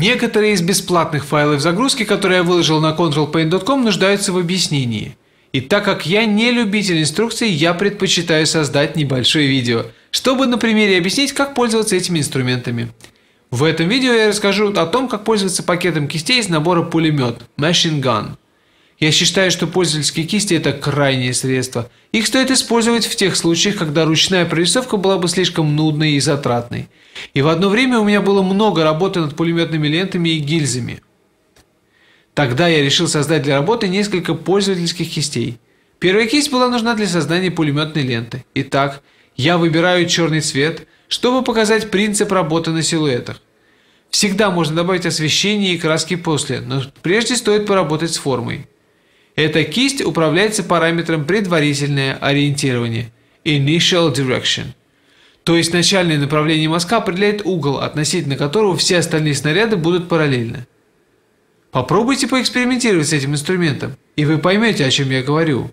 Некоторые из бесплатных файлов загрузки, которые я выложил на controlpaint.com, нуждаются в объяснении. И так как я не любитель инструкций, я предпочитаю создать небольшое видео, чтобы на примере объяснить, как пользоваться этими инструментами. В этом видео я расскажу о том, как пользоваться пакетом кистей из набора пулемет Machine Gun. Я считаю, что пользовательские кисти – это крайнее средство. Их стоит использовать в тех случаях, когда ручная прорисовка была бы слишком нудной и затратной. И в одно время у меня было много работы над пулеметными лентами и гильзами. Тогда я решил создать для работы несколько пользовательских кистей. Первая кисть была нужна для создания пулеметной ленты. Итак, я выбираю черный цвет, чтобы показать принцип работы на силуэтах. Всегда можно добавить освещение и краски после, но прежде стоит поработать с формой. Эта кисть управляется параметром предварительное ориентирование (initial direction). То есть начальное направление мазка определяет угол, относительно которого все остальные снаряды будут параллельны. Попробуйте поэкспериментировать с этим инструментом, и вы поймете, о чем я говорю.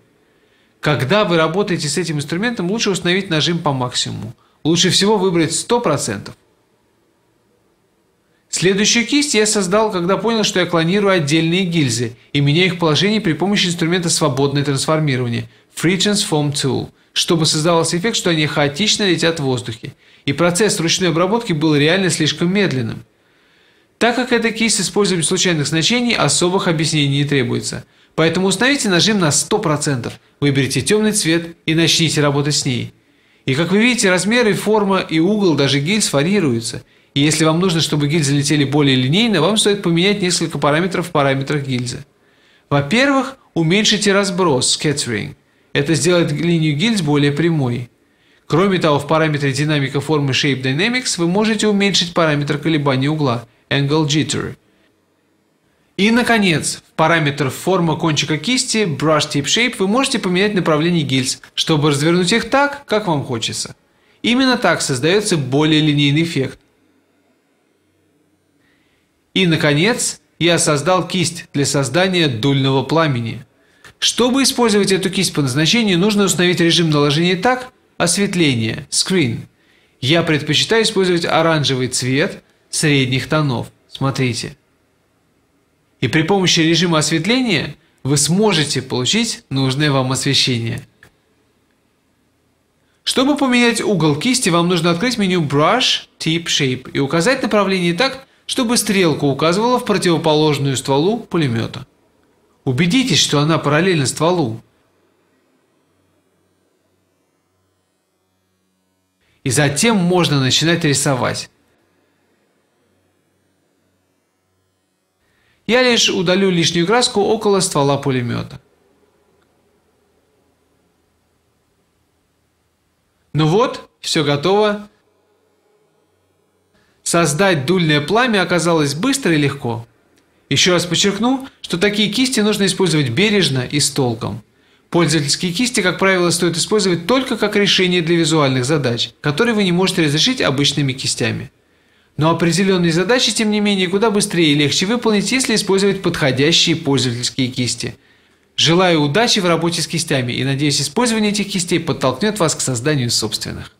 Когда вы работаете с этим инструментом, лучше установить нажим по максимуму. Лучше всего выбрать 100%. Следующую кисть я создал, когда понял, что я клонирую отдельные гильзы и меняю их положение при помощи инструмента «Свободное трансформирование» Free Transform Tool, чтобы создавался эффект, что они хаотично летят в воздухе. И процесс ручной обработки был реально слишком медленным. Так как эта кисть с использованием случайных значений, особых объяснений не требуется. Поэтому установите нажим на 100%, выберите темный цвет и начните работать с ней. И как вы видите, размеры, форма и угол даже гильз варьируются – и если вам нужно, чтобы гильзы летели более линейно, вам стоит поменять несколько параметров в параметрах гильзы. Во-первых, уменьшите разброс, scattering. Это сделает линию гильз более прямой. Кроме того, в параметре динамика формы Shape Dynamics вы можете уменьшить параметр колебания угла, angle jitter. И, наконец, в параметр форма кончика кисти, brush tip shape, вы можете поменять направление гильз, чтобы развернуть их так, как вам хочется. Именно так создается более линейный эффект. И, наконец, я создал кисть для создания дульного пламени. Чтобы использовать эту кисть по назначению, нужно установить режим наложения так, осветление, screen. Я предпочитаю использовать оранжевый цвет средних тонов. Смотрите. И при помощи режима осветления вы сможете получить нужное вам освещение. Чтобы поменять угол кисти, вам нужно открыть меню Brush, Tip, Shape и указать направление так, чтобы стрелка указывала в противоположную стволу пулемета. Убедитесь, что она параллельна стволу. И затем можно начинать рисовать. Я лишь удалю лишнюю краску около ствола пулемета. Ну вот, все готово. Создать дульное пламя оказалось быстро и легко. Еще раз подчеркну, что такие кисти нужно использовать бережно и с толком. Пользовательские кисти, как правило, стоит использовать только как решение для визуальных задач, которые вы не можете разрешить обычными кистями. Но определенные задачи, тем не менее, куда быстрее и легче выполнить, если использовать подходящие пользовательские кисти. Желаю удачи в работе с кистями и надеюсь, использование этих кистей подтолкнет вас к созданию собственных.